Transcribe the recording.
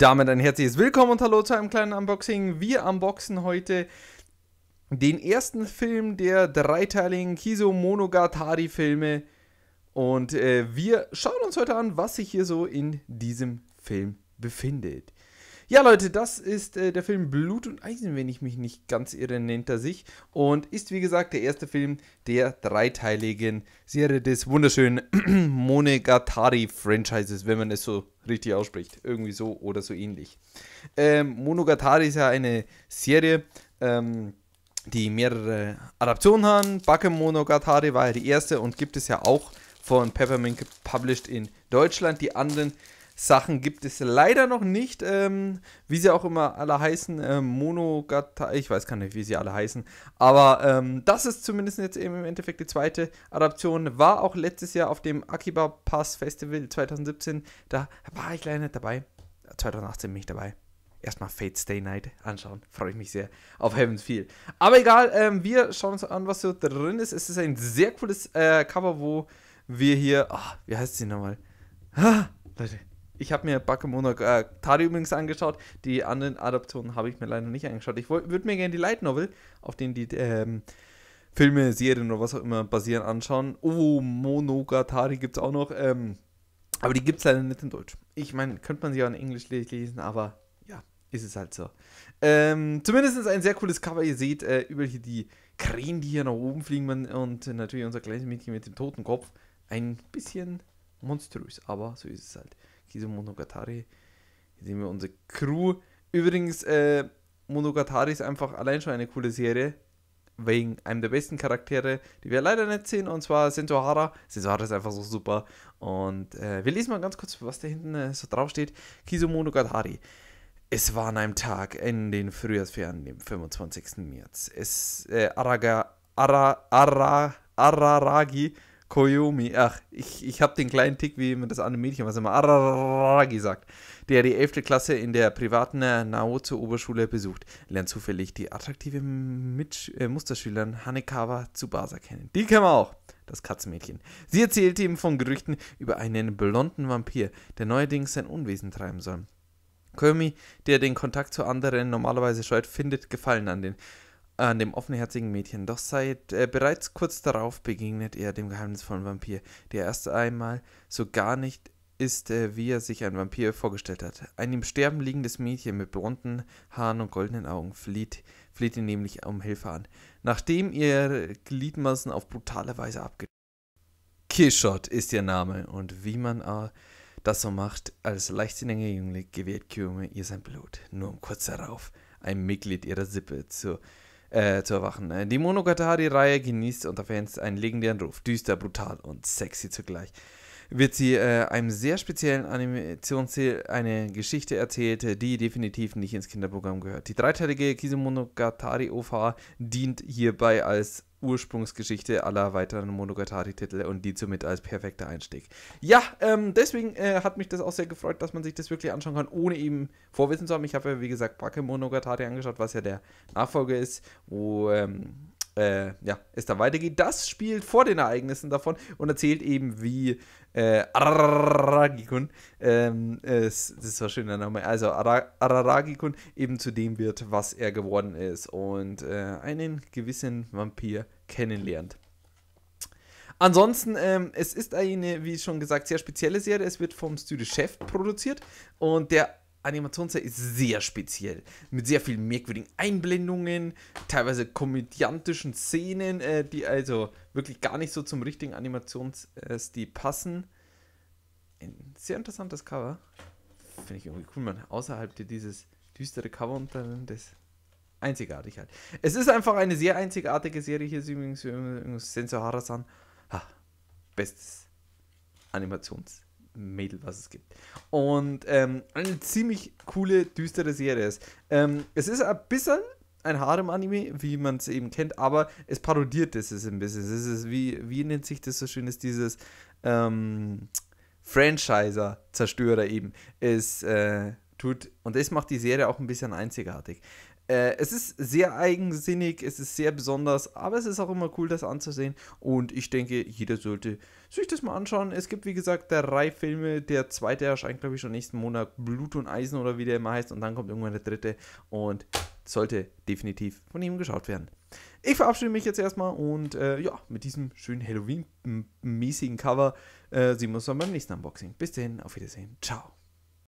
Damit ein herzliches Willkommen und Hallo zu einem kleinen Unboxing. Wir unboxen heute den ersten Film der dreiteiligen Kiso Monogatari Filme und äh, wir schauen uns heute an, was sich hier so in diesem Film befindet. Ja, Leute, das ist äh, der Film Blut und Eisen, wenn ich mich nicht ganz irre, nennt er sich. Und ist, wie gesagt, der erste Film der dreiteiligen Serie des wunderschönen Monogatari-Franchises, wenn man es so richtig ausspricht. Irgendwie so oder so ähnlich. Ähm, Monogatari ist ja eine Serie. Ähm, die mehrere Adaptionen haben. Bakemonogatari war ja die erste und gibt es ja auch von Peppermint published in Deutschland. Die anderen Sachen gibt es leider noch nicht. Ähm, wie sie auch immer alle heißen, äh, Monogata, ich weiß gar nicht, wie sie alle heißen. Aber ähm, das ist zumindest jetzt eben im Endeffekt die zweite Adaption. War auch letztes Jahr auf dem Akiba Pass Festival 2017. Da war ich leider nicht dabei. 2018 äh, bin ich dabei erstmal Fate Stay Night anschauen. Freue ich mich sehr auf Heaven's Feel. Aber egal, ähm, wir schauen uns an, was so drin ist. Es ist ein sehr cooles äh, Cover, wo wir hier. Oh, wie heißt sie nochmal? Ah, Leute, ich habe mir Bakemonogatari äh, übrigens angeschaut. Die anderen Adaptionen habe ich mir leider nicht angeschaut. Ich würde mir gerne die Light Novel, auf denen die ähm, Filme, Serien oder was auch immer basieren, anschauen. Oh, Monogatari gibt es auch noch. Ähm, aber die gibt es leider nicht in Deutsch. Ich meine, könnte man sie auch in Englisch lesen, aber ja, ist es halt so. Ähm, zumindest ein sehr cooles Cover. Ihr seht äh, über hier die Krähen, die hier nach oben fliegen und natürlich unser kleines Mädchen mit dem toten Kopf. Ein bisschen monströs, aber so ist es halt. Kiso Monogatari. Hier sehen wir unsere Crew. Übrigens, äh, Monogatari ist einfach allein schon eine coole Serie. Wegen einem der besten Charaktere, die wir leider nicht sehen, und zwar Sentohara. Sentohara ist einfach so super. Und äh, wir lesen mal ganz kurz, was da hinten äh, so draufsteht. Kisumonogatari. Es war an einem Tag in den Frühjahrsferien, dem 25. März. Es, äh, Araga, Ara, Ara, Araragi Koyomi. Ach, ich, ich habe den kleinen Tick, wie das andere Mädchen, was immer Araragi sagt, der die 11. Klasse in der privaten Naoto-Oberschule besucht, lernt zufällig die attraktive Mitsch äh, Musterschülerin Hanekawa Tsubasa kennen. Die kennen wir auch, das Katzenmädchen. Sie erzählte ihm von Gerüchten über einen blonden Vampir, der neuerdings sein Unwesen treiben soll. Koyomi, der den Kontakt zu anderen normalerweise scheut, findet Gefallen an den an dem offenherzigen Mädchen, doch seit äh, bereits kurz darauf begegnet er dem geheimnisvollen Vampir, der erst einmal so gar nicht ist, äh, wie er sich ein Vampir vorgestellt hat. Ein im Sterben liegendes Mädchen mit blonden Haaren und goldenen Augen flieht, fleht ihn nämlich um Hilfe an, nachdem ihr Gliedmaßen auf brutale Weise abgetötet. Kishot ist ihr Name und wie man äh, das so macht, als leichtsinniger Jüngling gewährt Kyome ihr sein Blut, nur um kurz darauf ein Mitglied ihrer Sippe zu äh, zu erwachen. Ne? Die Monogatari-Reihe genießt unter Fans einen legendären Ruf, düster, brutal und sexy zugleich wird sie äh, einem sehr speziellen Animationsziel eine Geschichte erzählt, äh, die definitiv nicht ins Kinderprogramm gehört. Die dreiteilige Kisemonogatari OV dient hierbei als Ursprungsgeschichte aller weiteren Monogatari-Titel und die somit als perfekter Einstieg. Ja, ähm, deswegen äh, hat mich das auch sehr gefreut, dass man sich das wirklich anschauen kann, ohne eben Vorwissen zu haben. Ich habe ja, wie gesagt, Backe Monogatari angeschaut, was ja der Nachfolger ist, wo ähm, äh, ja, es da weitergeht. Das spielt vor den Ereignissen davon und erzählt eben, wie äh, Araragikun, ähm, das ist ein schöner Name, also Araragikun eben zu dem wird, was er geworden ist und äh, einen gewissen Vampir kennenlernt. Ansonsten, ähm, es ist eine, wie schon gesagt, sehr spezielle Serie. Es wird vom Studio Chef produziert und der Animationsserie ist sehr speziell. Mit sehr vielen merkwürdigen Einblendungen, teilweise komödiantischen Szenen, äh, die also wirklich gar nicht so zum richtigen Animationsstil passen. Ein sehr interessantes Cover. Finde ich irgendwie cool, man. Außerhalb dieses düstere Cover und dann das einzigartig halt. Es ist einfach eine sehr einzigartige Serie. Hier ist übrigens äh, Sensor Harasan. Ha, bestes Animations- Mädel, was es gibt. Und ähm, eine ziemlich coole, düstere Serie ist. Ähm, es ist ein bisschen ein Harem-Anime, wie man es eben kennt, aber es parodiert es ein bisschen. Es ist wie, wie nennt sich das so schön, ist dieses ähm, Franchiser-Zerstörer eben. Es äh, tut, und das macht die Serie auch ein bisschen einzigartig. Äh, es ist sehr eigensinnig, es ist sehr besonders, aber es ist auch immer cool, das anzusehen. Und ich denke, jeder sollte sich das mal anschauen. Es gibt, wie gesagt, drei Filme. Der zweite erscheint, glaube ich, schon nächsten Monat. Blut und Eisen oder wie der immer heißt. Und dann kommt irgendwann der dritte. Und sollte definitiv von ihm geschaut werden. Ich verabschiede mich jetzt erstmal und äh, ja, mit diesem schönen Halloween-mäßigen Cover äh, sehen wir uns dann beim nächsten Unboxing. Bis dahin, auf Wiedersehen. Ciao.